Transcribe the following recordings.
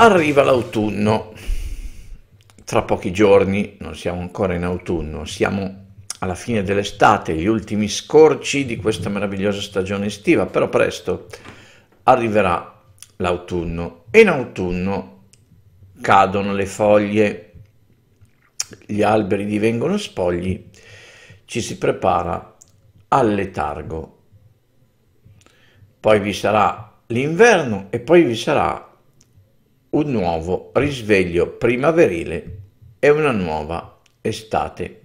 Arriva l'autunno, tra pochi giorni, non siamo ancora in autunno, siamo alla fine dell'estate, gli ultimi scorci di questa meravigliosa stagione estiva, però presto arriverà l'autunno e in autunno cadono le foglie, gli alberi divengono spogli, ci si prepara al letargo. Poi vi sarà l'inverno e poi vi sarà un nuovo risveglio primaverile e una nuova estate.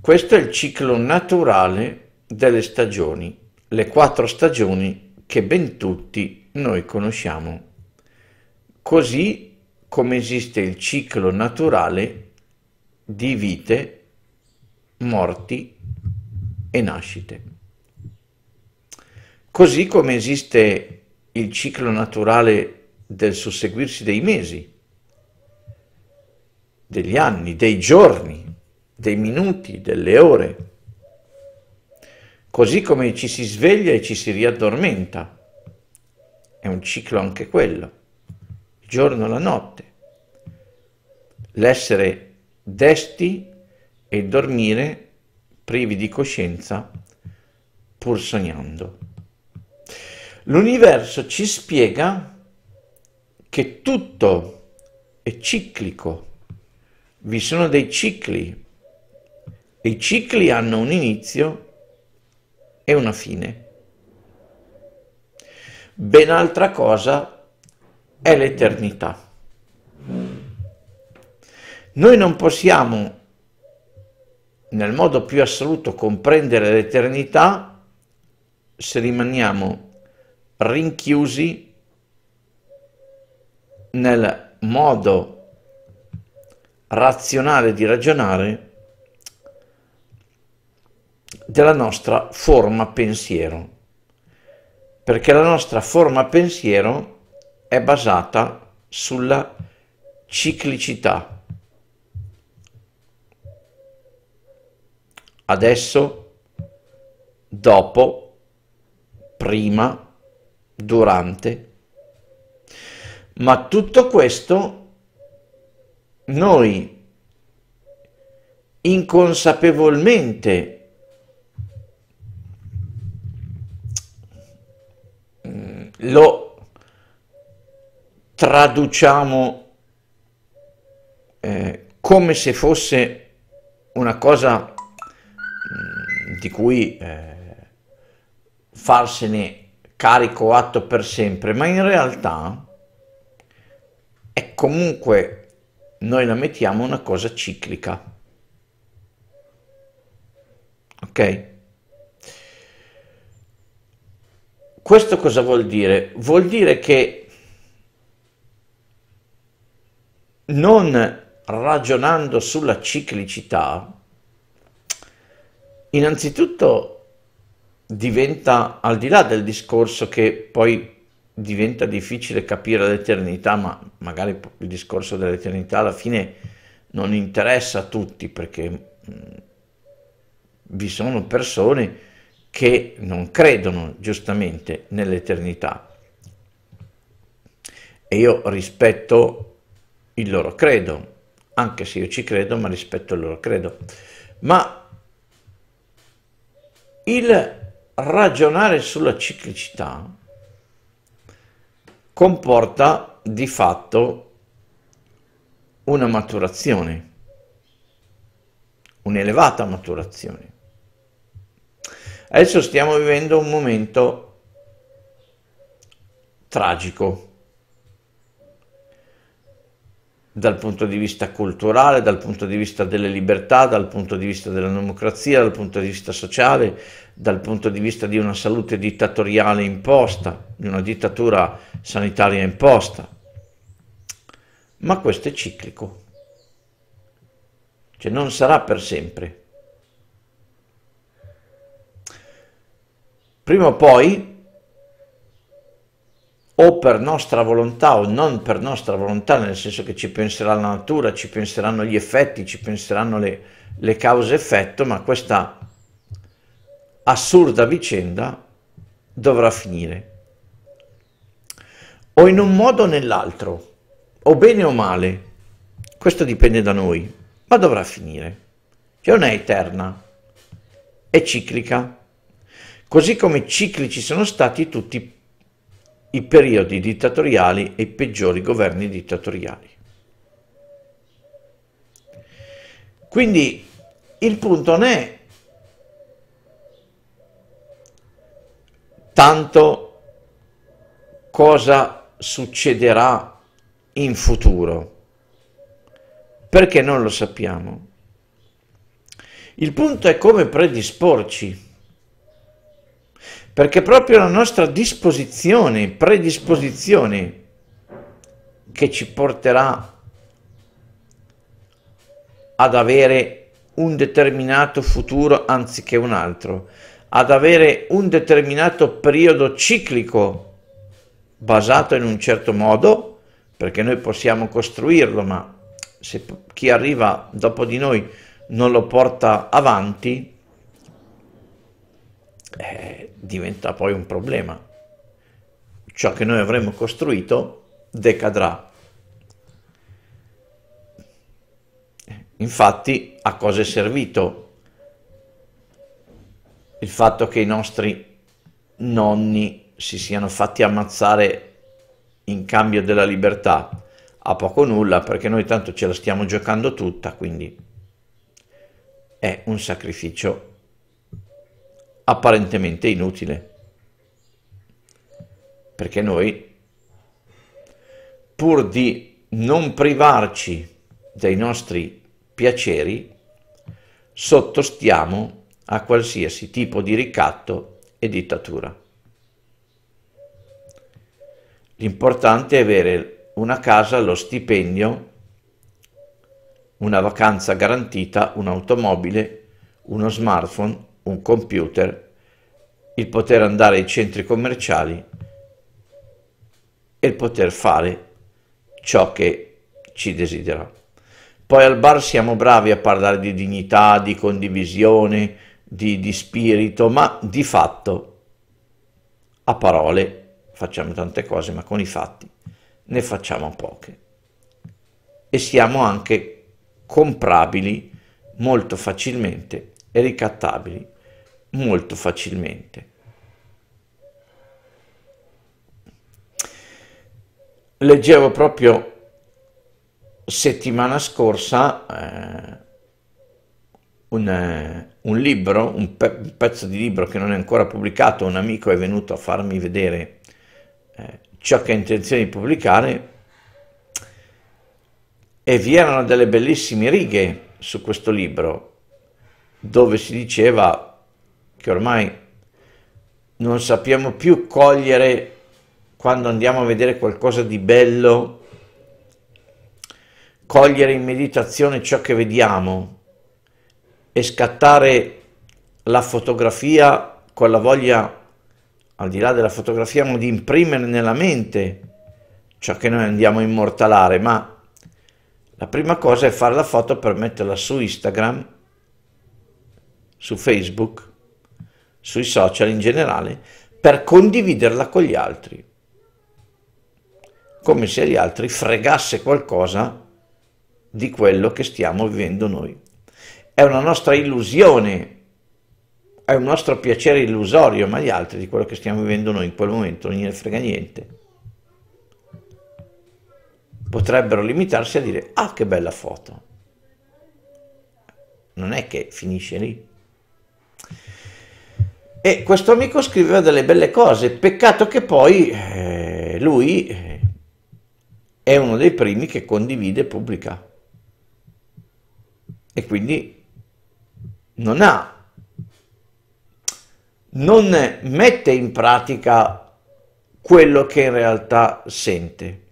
Questo è il ciclo naturale delle stagioni, le quattro stagioni che ben tutti noi conosciamo. Così come esiste il ciclo naturale di vite, morti e nascite. Così come esiste il ciclo naturale del susseguirsi dei mesi, degli anni, dei giorni, dei minuti, delle ore, così come ci si sveglia e ci si riaddormenta. È un ciclo anche quello, il giorno e la notte, l'essere desti e dormire privi di coscienza pur sognando. L'universo ci spiega che tutto è ciclico, vi sono dei cicli e i cicli hanno un inizio e una fine. Ben altra cosa è l'eternità. Noi non possiamo nel modo più assoluto comprendere l'eternità se rimaniamo rinchiusi nel modo razionale di ragionare della nostra forma pensiero, perché la nostra forma pensiero è basata sulla ciclicità. Adesso, dopo, prima, durante, ma tutto questo noi inconsapevolmente lo traduciamo eh, come se fosse una cosa mh, mm, di cui eh, farsene carico atto per sempre, ma in realtà è comunque, noi la mettiamo una cosa ciclica. Ok? Questo cosa vuol dire? Vuol dire che non ragionando sulla ciclicità, innanzitutto diventa, al di là del discorso che poi diventa difficile capire l'eternità, ma magari il discorso dell'eternità alla fine non interessa a tutti perché mm, vi sono persone che non credono giustamente nell'eternità e io rispetto il loro credo, anche se io ci credo, ma rispetto il loro credo. Ma il ragionare sulla ciclicità comporta di fatto una maturazione, un'elevata maturazione. Adesso stiamo vivendo un momento tragico dal punto di vista culturale, dal punto di vista delle libertà, dal punto di vista della democrazia, dal punto di vista sociale, dal punto di vista di una salute dittatoriale imposta, di una dittatura sanitaria imposta. Ma questo è ciclico, cioè non sarà per sempre. Prima o poi o per nostra volontà o non per nostra volontà, nel senso che ci penserà la natura, ci penseranno gli effetti, ci penseranno le, le cause-effetto, ma questa assurda vicenda dovrà finire. O in un modo o nell'altro, o bene o male, questo dipende da noi, ma dovrà finire. Cioè non è eterna, è ciclica, così come ciclici sono stati tutti i i periodi dittatoriali e i peggiori governi dittatoriali. Quindi il punto non è tanto cosa succederà in futuro, perché non lo sappiamo. Il punto è come predisporci perché proprio la nostra disposizione, predisposizione che ci porterà ad avere un determinato futuro anziché un altro, ad avere un determinato periodo ciclico basato in un certo modo, perché noi possiamo costruirlo, ma se chi arriva dopo di noi non lo porta avanti, eh, diventa poi un problema. Ciò che noi avremo costruito decadrà. Infatti, a cosa è servito il fatto che i nostri nonni si siano fatti ammazzare in cambio della libertà? A poco nulla, perché noi tanto ce la stiamo giocando tutta, quindi è un sacrificio apparentemente inutile. Perché noi, pur di non privarci dei nostri piaceri, sottostiamo a qualsiasi tipo di ricatto e dittatura. L'importante è avere una casa, lo stipendio, una vacanza garantita, un'automobile, uno smartphone un computer, il poter andare ai centri commerciali e il poter fare ciò che ci desidera. Poi al bar siamo bravi a parlare di dignità, di condivisione, di, di spirito, ma di fatto a parole facciamo tante cose, ma con i fatti ne facciamo poche. E siamo anche comprabili molto facilmente e ricattabili molto facilmente. Leggevo proprio settimana scorsa eh, un, eh, un, libro, un, pe un, pezzo di libro che non è ancora pubblicato, un amico è venuto a farmi vedere eh, ciò che ha intenzione di pubblicare e vi erano delle bellissime righe su questo libro dove si diceva che ormai non sappiamo più cogliere quando andiamo a vedere qualcosa di bello, cogliere in meditazione ciò che vediamo e scattare la fotografia con la voglia, al di là della fotografia, di imprimere nella mente ciò che noi andiamo a immortalare, ma la prima cosa è fare la foto per metterla su Instagram, su Facebook sui social in generale, per condividerla con gli altri, come se agli altri fregasse qualcosa di quello che stiamo vivendo noi. È una nostra illusione, è un nostro piacere illusorio, ma gli altri di quello che stiamo vivendo noi in quel momento non gliene frega niente potrebbero limitarsi a dire ah che bella foto. Non è che finisce lì. E questo amico scriveva delle belle cose, peccato che poi eh, lui eh, è uno dei primi che condivide e pubblica. E quindi non ha, non mette in pratica quello che in realtà sente.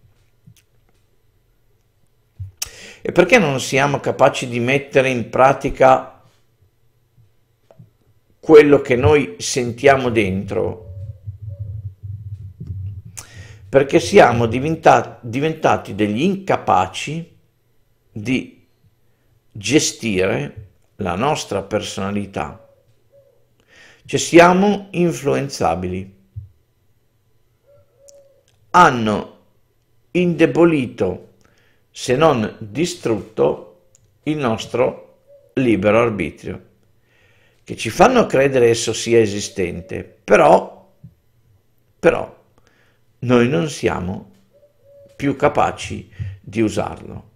E perché non siamo capaci di mettere in pratica quello che noi sentiamo dentro, perché siamo diventati degli incapaci di gestire la nostra personalità, cioè siamo influenzabili. Hanno indebolito, se non distrutto, il nostro libero arbitrio che ci fanno credere esso sia esistente, però, però noi non siamo più capaci di usarlo.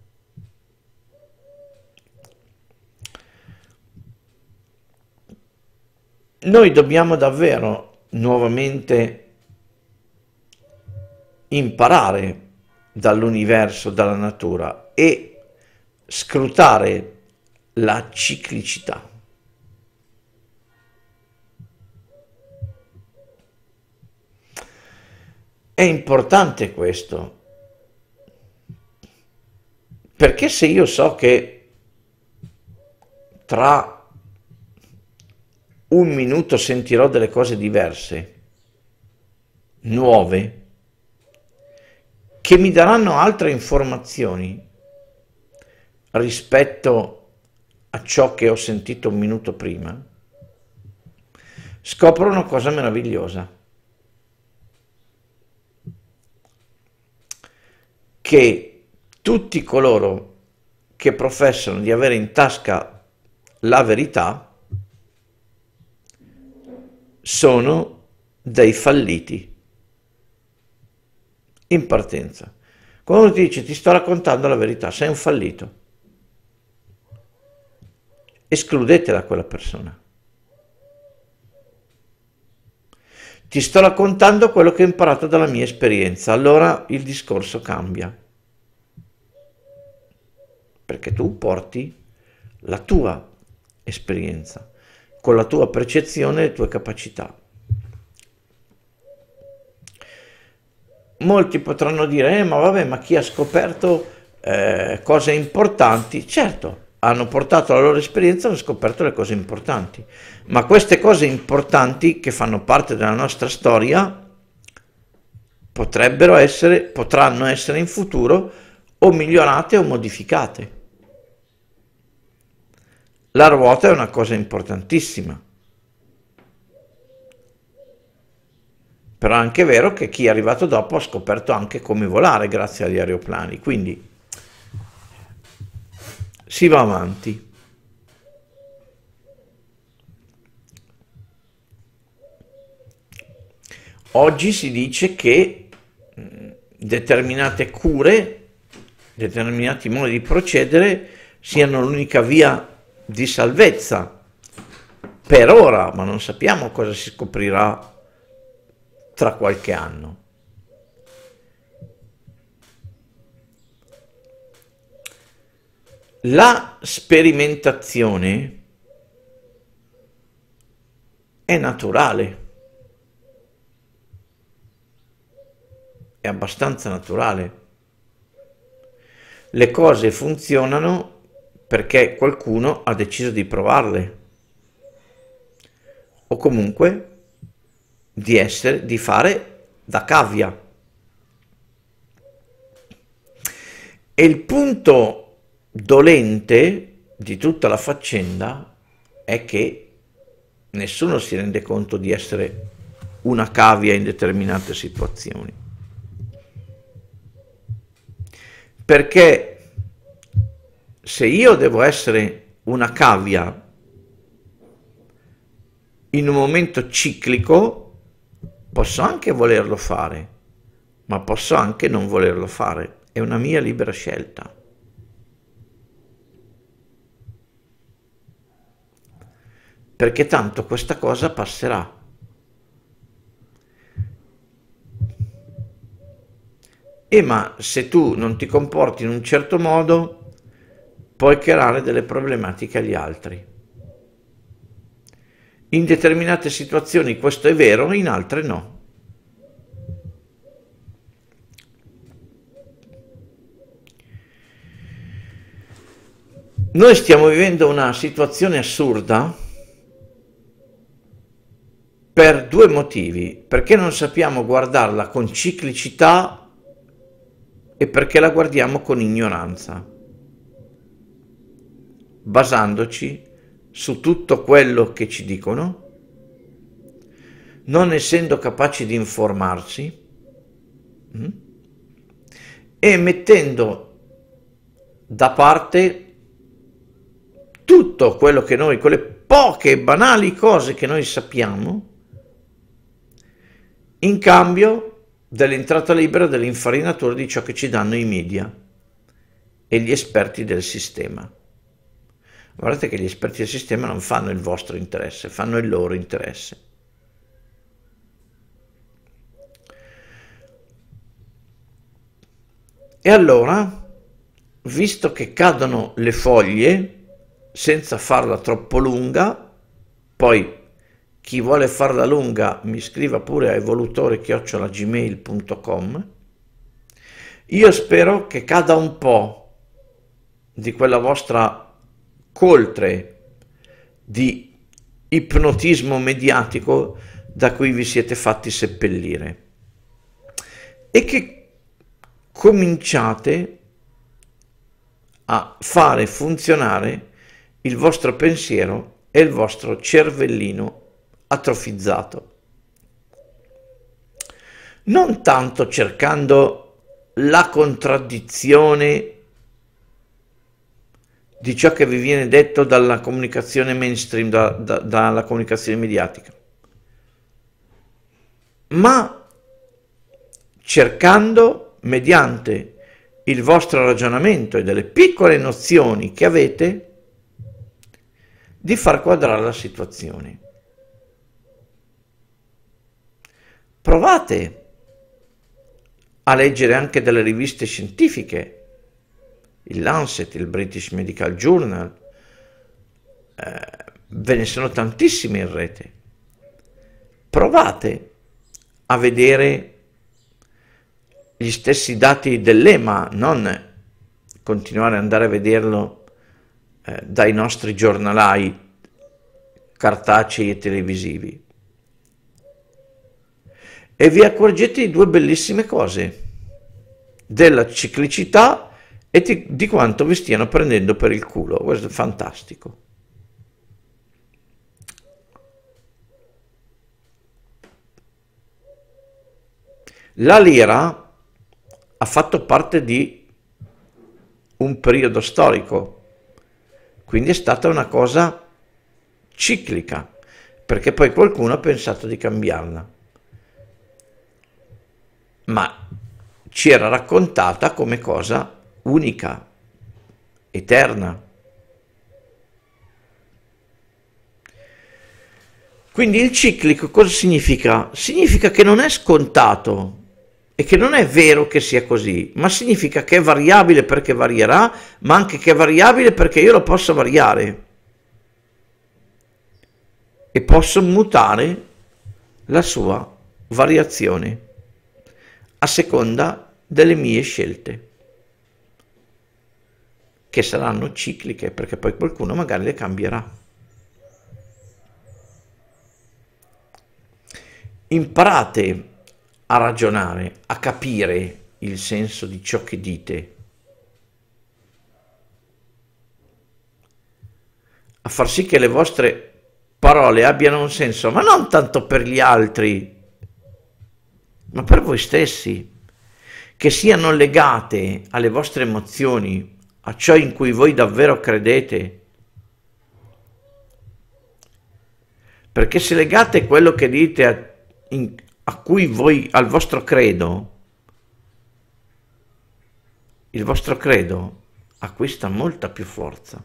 Noi dobbiamo davvero nuovamente imparare dall'universo, dalla natura e scrutare la ciclicità. È importante questo. Perché se io so che tra un minuto sentirò delle cose diverse, nuove, che mi daranno altre informazioni rispetto a ciò che ho sentito un minuto prima, scopro una cosa meravigliosa che tutti coloro che professano di avere in tasca la verità sono dei falliti in partenza. Quando ti dice ti sto raccontando la verità, sei un fallito. Escludetela quella persona. Ti sto raccontando quello che ho imparato dalla mia esperienza, allora il discorso cambia. Perché tu porti la tua esperienza, con la tua percezione e le tue capacità. Molti potranno dire, eh, ma vabbè, ma chi ha scoperto eh, cose importanti? Certo, hanno portato la loro esperienza, hanno scoperto le cose importanti. Ma queste cose importanti che fanno parte della nostra storia potrebbero essere, potranno essere in futuro o migliorate o modificate. La ruota è una cosa importantissima. Però è anche vero che chi è arrivato dopo ha scoperto anche come volare grazie agli aeroplani. Quindi si va avanti. Oggi si dice che mm, determinate cure, determinati modi di procedere siano l'unica via di salvezza per ora, ma non sappiamo cosa si scoprirà tra qualche anno. La sperimentazione è naturale, è abbastanza naturale. Le cose funzionano perché qualcuno ha deciso di provarle o comunque di essere di fare da cavia. E il punto dolente di tutta la faccenda è che nessuno si rende conto di essere una cavia in determinate situazioni. Perché se io devo essere una cavia in un momento ciclico, posso anche volerlo fare, ma posso anche non volerlo fare. È una mia libera scelta. perché tanto questa cosa passerà. E ma se tu non ti comporti in un certo modo, puoi creare delle problematiche agli altri. In determinate situazioni questo è vero, in altre no. Noi stiamo vivendo una situazione assurda per due motivi, perché non sappiamo guardarla con ciclicità e perché la guardiamo con ignoranza, basandoci su tutto quello che ci dicono, non essendo capaci di informarsi mm, e mettendo da parte tutto quello che noi, quelle poche banali cose che noi sappiamo in cambio dell'entrata libera dell'infarinatura di ciò che ci danno i media e gli esperti del sistema. Guardate che gli esperti del sistema non fanno il vostro interesse, fanno il loro interesse. E allora, visto che cadono le foglie senza farla troppo lunga, poi chi vuole farla lunga mi scriva pure a evolutore-gmail.com. Io spero che cada un po' di quella vostra coltre di ipnotismo mediatico da cui vi siete fatti seppellire e che cominciate a fare funzionare il vostro pensiero e il vostro cervellino atrofizzato. Non tanto cercando la contraddizione di ciò che vi viene detto dalla comunicazione mainstream, da, da, dalla comunicazione mediatica, ma cercando mediante il vostro ragionamento e delle piccole nozioni che avete di far quadrare la situazione. provate a leggere anche delle riviste scientifiche, il Lancet, il British Medical Journal, eh, ve ne sono tantissime in rete. Provate a vedere gli stessi dati dell'EMA, non continuare ad andare a vederlo eh, dai nostri giornalai cartacei e televisivi e vi accorgete di due bellissime cose, della ciclicità e di, di quanto vi stiano prendendo per il culo. Questo è fantastico. La lira ha fatto parte di un periodo storico, quindi è stata una cosa ciclica, perché poi qualcuno ha pensato di cambiarla ma ci era raccontata come cosa unica, eterna. Quindi il ciclico cosa significa? Significa che non è scontato e che non è vero che sia così, ma significa che è variabile perché varierà, ma anche che è variabile perché io lo posso variare e posso mutare la sua variazione a seconda delle mie scelte, che saranno cicliche, perché poi qualcuno magari le cambierà. Imparate a ragionare, a capire il senso di ciò che dite, a far sì che le vostre parole abbiano un senso, ma non tanto per gli altri, ma per voi stessi, che siano legate alle vostre emozioni, a ciò in cui voi davvero credete. Perché se legate quello che dite a, in, a cui voi, al vostro credo, il vostro credo acquista molta più forza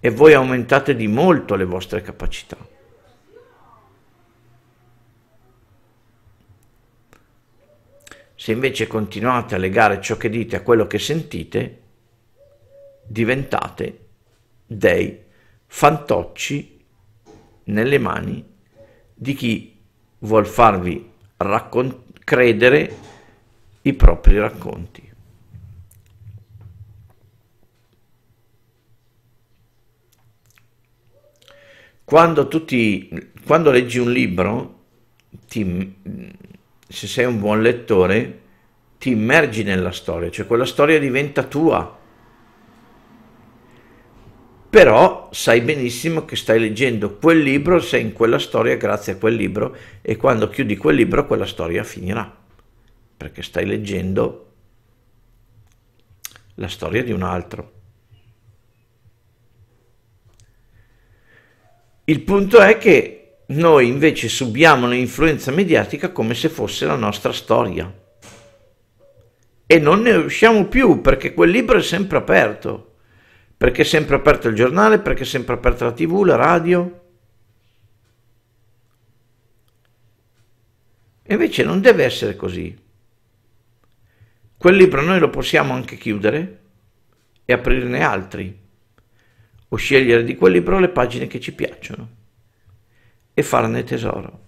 e voi aumentate di molto le vostre capacità. Se invece continuate a legare ciò che dite a quello che sentite, diventate dei fantocci nelle mani di chi vuol farvi raccon- credere i propri racconti. Quando, ti, quando leggi un libro, ti, se sei un buon lettore, ti immergi nella storia, cioè quella storia diventa tua. Però sai benissimo che stai leggendo quel libro, sei in quella storia grazie a quel libro e quando chiudi quel libro quella storia finirà, perché stai leggendo la storia di un altro. Il punto è che noi invece subiamo un'influenza mediatica come se fosse la nostra storia. E non ne usciamo più perché quel libro è sempre aperto. Perché è sempre aperto il giornale, perché è sempre aperta la tv, la radio. E invece non deve essere così. Quel libro noi lo possiamo anche chiudere e aprirne altri o scegliere di quel libro le pagine che ci piacciono e farne tesoro.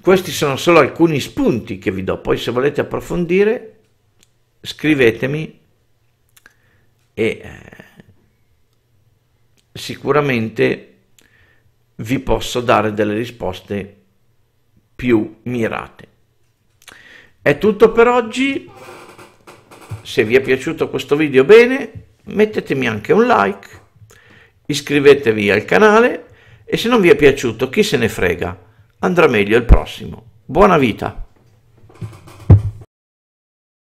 Questi sono solo alcuni spunti che vi do, poi se volete approfondire scrivetemi e eh, sicuramente vi posso dare delle risposte più mirate. È tutto per oggi, se vi è piaciuto questo video bene mettetemi anche un like, iscrivetevi al canale e se non vi è piaciuto chi se ne frega, andrà meglio il prossimo. Buona vita!